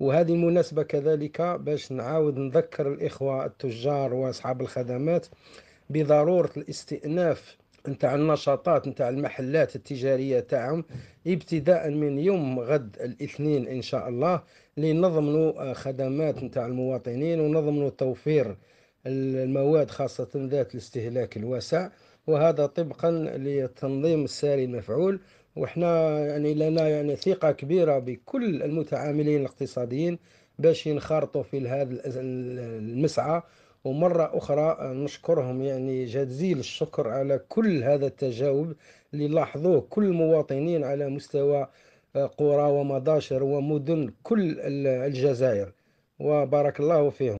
وهذه المناسبة كذلك باش نعاود نذكر الإخوة التجار وأصحاب الخدمات بضرورة الاستئناف نتاع النشاطات نتاع المحلات التجارية تاعهم ابتداء من يوم غد الاثنين إن شاء الله لنضمن آه، خدمات نتاع المواطنين ونضمن توفير المواد خاصة ذات الاستهلاك الواسع وهذا طبقا للتنظيم الساري المفعول وحنا يعني لنا يعني ثقة كبيرة بكل المتعاملين الاقتصاديين باش ينخرطوا في هذا المسعى ومرة أخرى نشكرهم يعني جزيل الشكر على كل هذا التجاوب اللي لاحظوه كل المواطنين على مستوى آه، قرى ومداشر ومدن كل الجزائر وبارك الله فيهم